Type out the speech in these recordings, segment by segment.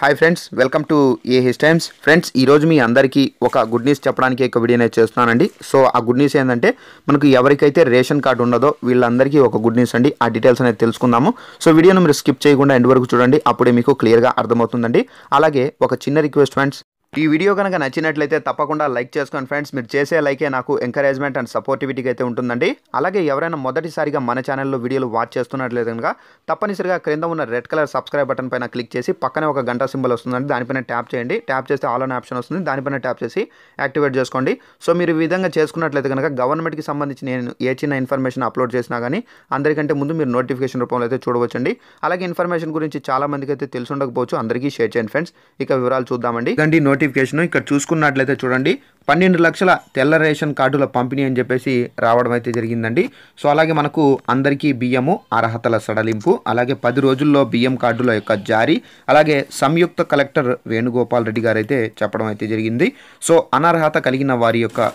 hi friends welcome to a his times friends ఈరోజు మీ అందరికీ ఒక గుడ్ న్యూస్ చెప్పడానికి ఒక వీడియో నేను చేస్తున్నానండి సో ఆ గుడ్ న్యూస్ ఏంటంటే మనకు ఎవరికైతే రేషన్ కార్డు ఉండదో వీళ్ళందరికీ ఒక గుడ్ న్యూస్ అండి ఆ డీటెయిల్స్ అనేది తెలుసుకుందాము సో వీడియోను మీరు స్కిప్ చేయకుండా ఎండ్ వరకు చూడండి అప్పుడే మీకు క్లియర్గా అర్థమవుతుందండి అలాగే ఒక చిన్న రిక్వెస్ట్ ఫ్రెండ్స్ ఈ వీడియో కనుక నచ్చినట్లయితే తప్పకుండా లైక్ చేసుకోండి ఫ్రెండ్స్ మీరు చేసే లైకే నాకు ఎంకరేజ్మెంట్ అండ్ సపోర్టివిటీకి అయితే ఉంటుందండి అలాగే ఎవరైనా మొదటిసారిగా మన ఛానల్లో వీడియోలు వాచ్ చేస్తున్నట్లయితే కనుక తప్పనిసరిగా క్రింద ఉన్న రెడ్ కలర్ సబ్స్క్రైబ్ బటన్ పైన క్లిక్ చేసి పక్కనే ఒక గంట సింబల్ వస్తుందండి దానిపైన ట్యాప్ చేయండి ట్యాప్ చేస్తే ఆల్ అనే ఆప్షన్ వస్తుంది దానిపైన ట్యాప్ చేసి యాక్టివేట్ చేసుకోండి సో మీరు ఈ విధంగా చేసుకున్నట్లయితే కనుక గవర్నమెంట్కి సంబంధించి నేను ఏ చిన్న ఇన్ఫర్మేషన్ అప్లోడ్ చేసినా కానీ అందరికంటే ముందు మీరు నోటిఫికేషన్ రూపంలో అయితే చూడవచ్చండి అలాగే ఇన్ఫర్మేషన్ గురించి చాలా మందికి అయితే తెలుసుండకపోవచ్చు అందరికీ షేర్ చేయండి ఫ్రెండ్స్ ఇక వివరాలు చూద్దామండి అండి నోటిఫికేషన్ ఇక్కడ చూసుకున్నట్లయితే చూడండి పన్నెండు లక్షల తెల్ల రేషన్ కార్డుల పంపిణీ అని చెప్పేసి రావడం అయితే జరిగిందండి సో అలాగే మనకు అందరికీ బియ్యము అర్హతల సడలింపు అలాగే పది రోజుల్లో బియ్యం కార్డుల యొక్క జారీ అలాగే సంయుక్త కలెక్టర్ వేణుగోపాల్ రెడ్డి గారు అయితే చెప్పడం అయితే జరిగింది సో అనర్హత కలిగిన వారి యొక్క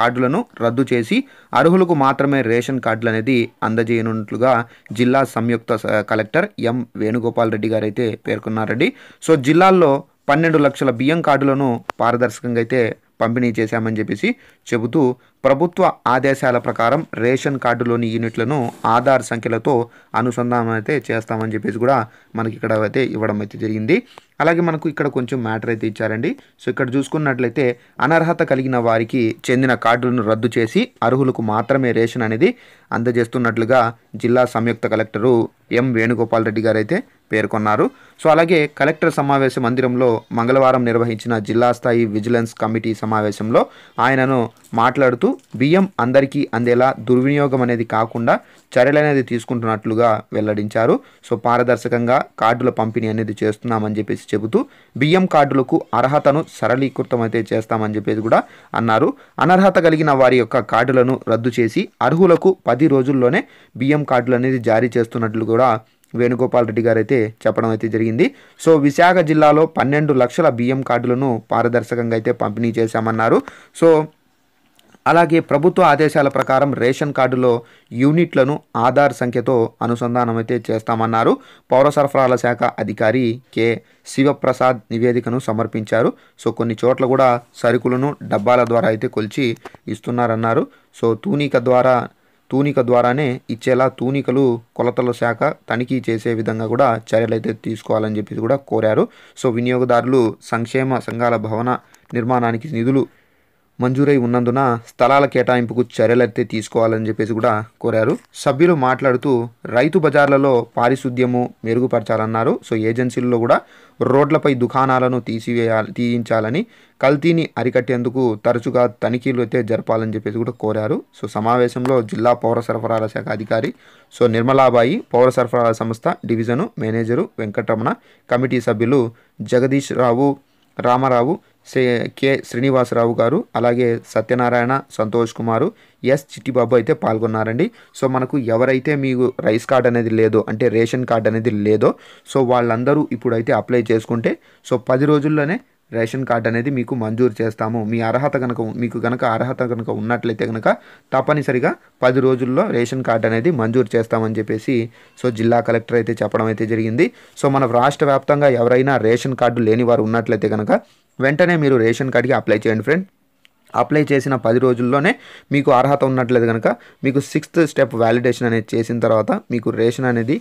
కార్డులను రద్దు చేసి అర్హులకు మాత్రమే రేషన్ కార్డులు అనేది అందజేయనున్నట్లుగా జిల్లా సంయుక్త కలెక్టర్ ఎం వేణుగోపాల్ రెడ్డి గారు అయితే పేర్కొన్నారండి సో జిల్లాల్లో పన్నెండు లక్షల బియ్యం కార్డులను పారదర్శకంగా అయితే పంపిణీ చేశామని చెప్పేసి చెబుతూ ప్రభుత్వ ఆదేశాల ప్రకారం రేషన్ కార్డులోని యూనిట్లను ఆధార్ సంఖ్యలతో అనుసంధానం అయితే చేస్తామని చెప్పేసి కూడా మనకి ఇక్కడ అయితే ఇవ్వడం అయితే జరిగింది అలాగే మనకు ఇక్కడ కొంచెం మ్యాటర్ అయితే ఇచ్చారండి సో ఇక్కడ చూసుకున్నట్లయితే అనర్హత కలిగిన వారికి చెందిన కార్డులను రద్దు చేసి అర్హులకు మాత్రమే రేషన్ అనేది అందజేస్తున్నట్లుగా జిల్లా సంయుక్త కలెక్టరు ఎం వేణుగోపాల్ రెడ్డి గారు అయితే పేర్కొన్నారు సో అలాగే కలెక్టర్ సమావేశ మందిరంలో మంగళవారం నిర్వహించిన జిల్లా స్థాయి విజిలెన్స్ కమిటీ సమావేశంలో ఆయనను మాట్లాడుతూ బియ్యం అందరికీ అందేలా దుర్వినియోగం అనేది కాకుండా చర్యలు అనేది తీసుకుంటున్నట్లుగా వెల్లడించారు సో పారదర్శకంగా కార్డుల పంపిణీ అనేది చేస్తున్నామని చెప్పేసి చెబుతూ బియ్యం కార్డులకు అర్హతను సరళీకృతం అయితే చేస్తామని చెప్పేసి కూడా అన్నారు అనర్హత కలిగిన వారి యొక్క కార్డులను రద్దు చేసి అర్హులకు పది రోజుల్లోనే బియ్యం కార్డులు అనేది జారీ చేస్తున్నట్లు కూడా వేణుగోపాల్ రెడ్డి గారు అయితే చెప్పడం అయితే జరిగింది సో విశాఖ జిల్లాలో పన్నెండు లక్షల బియ్యం కార్డులను పారదర్శకంగా అయితే పంపిణీ చేశామన్నారు సో అలాగే ప్రభుత్వ ఆదేశాల ప్రకారం రేషన్ కార్డులో యూనిట్లను ఆధార్ సంఖ్యతో అనుసంధానం అయితే చేస్తామన్నారు పౌర సరఫరాల శాఖ అధికారి కె శివప్రసాద్ నివేదికను సమర్పించారు సో కొన్ని చోట్ల కూడా సరుకులను డబ్బాల ద్వారా అయితే కొలిచి ఇస్తున్నారన్నారు సో తూనిక ద్వారా తూనిక ద్వారానే ఇచ్చేలా తూనికలు కొలతల శాఖ తనిఖీ చేసే విధంగా కూడా చర్యలైతే తీసుకోవాలని చెప్పేసి కూడా కోరారు సో వినియోగదారులు సంక్షేమ సంఘాల భవన నిర్మాణానికి నిధులు మంజూరై ఉన్నందున స్థలాల కేటాయింపుకు చర్యలైతే తీసుకోవాలని చెప్పేసి కూడా కోరారు సభ్యులు మాట్లాడుతూ రైతు బజార్లలో పారిశుద్ధ్యము మెరుగుపరచాలన్నారు సో ఏజెన్సీల్లో కూడా రోడ్లపై దుకాణాలను తీసివేయాలి తీయించాలని కల్తీని అరికట్టేందుకు తరచుగా తనిఖీలు అయితే జరపాలని చెప్పేసి కూడా కోరారు సో సమావేశంలో జిల్లా పౌర సరఫరాల శాఖ అధికారి సో నిర్మలాబాయి పౌర సరఫరాల సంస్థ డివిజను మేనేజరు వెంకటరమణ కమిటీ సభ్యులు జగదీష్ రావు రామారావు శ్రీ కె శ్రీనివాసరావు గారు అలాగే సత్యనారాయణ సంతోష్ కుమారు ఎస్ చిట్టిబాబు అయితే పాల్గొన్నారండి సో మనకు ఎవరైతే మీకు రైస్ కార్డ్ అనేది లేదో అంటే రేషన్ కార్డ్ అనేది లేదో సో వాళ్ళందరూ ఇప్పుడైతే అప్లై చేసుకుంటే సో పది రోజుల్లోనే రేషన్ కార్డు అనేది మీకు మంజూరు చేస్తాము మీ అర్హత కనుక మీకు కనుక అర్హత కనుక ఉన్నట్లయితే కనుక తప్పనిసరిగా పది రోజుల్లో రేషన్ కార్డు అనేది మంజూరు చేస్తామని చెప్పేసి సో జిల్లా కలెక్టర్ అయితే చెప్పడం అయితే జరిగింది సో మన రాష్ట్ర వ్యాప్తంగా ఎవరైనా రేషన్ కార్డు లేని వారు ఉన్నట్లయితే కనుక వెంటనే మీరు రేషన్ కార్డుకి అప్లై చేయండి ఫ్రెండ్ అప్లై చేసిన పది రోజుల్లోనే మీకు అర్హత ఉన్నట్లేదు కనుక మీకు సిక్స్త్ స్టెప్ వ్యాలిడేషన్ అనేది చేసిన తర్వాత మీకు రేషన్ అనేది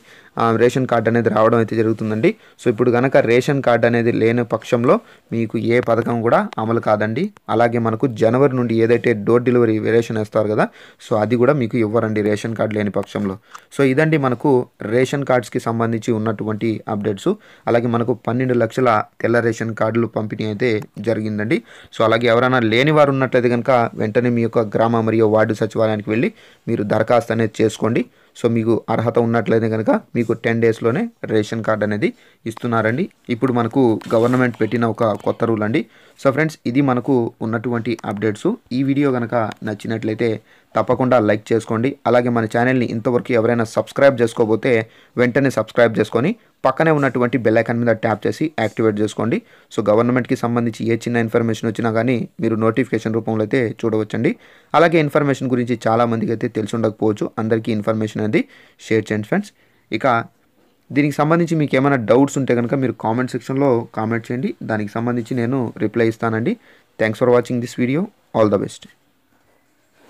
రేషన్ కార్డ్ అనేది రావడం అయితే జరుగుతుందండి సో ఇప్పుడు కనుక రేషన్ కార్డ్ అనేది లేని పక్షంలో మీకు ఏ పథకం కూడా అమలు కాదండి అలాగే మనకు జనవరి నుండి ఏదైతే డోర్ డెలివరీ రేషన్ వేస్తారు కదా సో అది కూడా మీకు ఇవ్వరండి రేషన్ కార్డు లేని పక్షంలో సో ఇదండి మనకు రేషన్ కార్డ్స్కి సంబంధించి ఉన్నటువంటి అప్డేట్స్ అలాగే మనకు పన్నెండు లక్షల తెల్ల రేషన్ కార్డులు పంపిణీ అయితే జరిగిందండి సో అలాగే ఎవరైనా లేని వారు ఉన్నట్లయితే కనుక వెంటనే మీ యొక్క గ్రామ మరియు వార్డు సచివాలయానికి వెళ్ళి మీరు దరఖాస్తు అనేది చేసుకోండి సో మీకు అర్హత ఉన్నట్లయితే కనుక మీకు టెన్ డేస్లోనే రేషన్ కార్డ్ అనేది ఇస్తున్నారండి ఇప్పుడు మనకు గవర్నమెంట్ పెట్టిన ఒక కొత్త రూల్ అండి సో ఫ్రెండ్స్ ఇది మనకు ఉన్నటువంటి అప్డేట్స్ ఈ వీడియో కనుక నచ్చినట్లయితే తప్పకుండా లైక్ చేసుకోండి అలాగే మన ఛానల్ని ఇంతవరకు ఎవరైనా సబ్స్క్రైబ్ చేసుకోబోతే వెంటనే సబ్స్క్రైబ్ చేసుకొని పక్కనే ఉన్నటువంటి బెల్ ఐకాన్ మీద ట్యాప్ చేసి యాక్టివేట్ చేసుకోండి సో గవర్నమెంట్కి సంబంధించి ఏ చిన్న ఇన్ఫర్మేషన్ వచ్చినా కానీ మీరు నోటిఫికేషన్ రూపంలో అయితే చూడవచ్చండి అలాగే ఇన్ఫర్మేషన్ గురించి చాలామందికి అయితే తెలిసి ఉండకపోవచ్చు అందరికీ ఇన్ఫర్మేషన్ అనేది షేర్ చేయండి ఫ్రెండ్స్ ఇక దీనికి సంబంధించి మీకు ఏమైనా డౌట్స్ ఉంటే కనుక మీరు కామెంట్ సెక్షన్లో కామెంట్ చేయండి దానికి సంబంధించి నేను రిప్లై ఇస్తానండి thanks for watching this video all the best